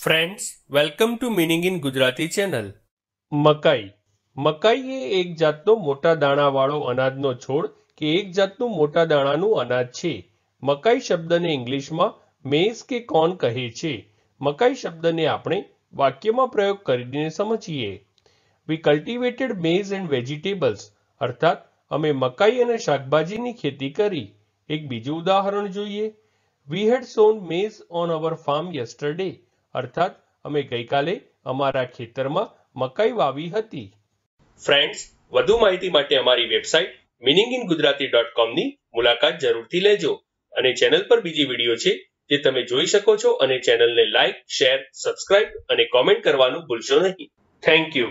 friends welcome to meaning in Gujarati channel મકાઈ મકાઈ એ એક જાતનો મોટા દાણાવાળો અનાજનો છોડ કે એક જાતનું મોટા દાણાનું અનાજ છે મકાઈ શબ્દને ઇંગ્લિશમાં મેઝ કે કોન કહે છે મકાઈ શબ્દને આપણે વાક્યમાં પ્રયોગ કરીને સમજીએ we cultivated maize and vegetables અર્થાત અમે મકાઈ અને શાકભાજીની ખેતી કરી એક બીજું ઉદાહરણ જોઈએ we had sown maize on our farm yesterday અર્થાત અમે ગઈકાલે અમારા ખેતરમાં મકાઈ વાવી હતી ફ્રેન્ડ્સ વધુ માહિતી માટે અમારી website meaning in Gujarati dot કોમની મુલાકાત જરૂરથી લેજો અને ચેનલ પર બીજી વિડીયો છે જે તમે જોઈ શકો છો અને ચેનલને લાઇક શેર સબસ્ક્રાઇબ અને કોમેન્ટ કરવાનું ભૂલશો નહીં થેન્ક યુ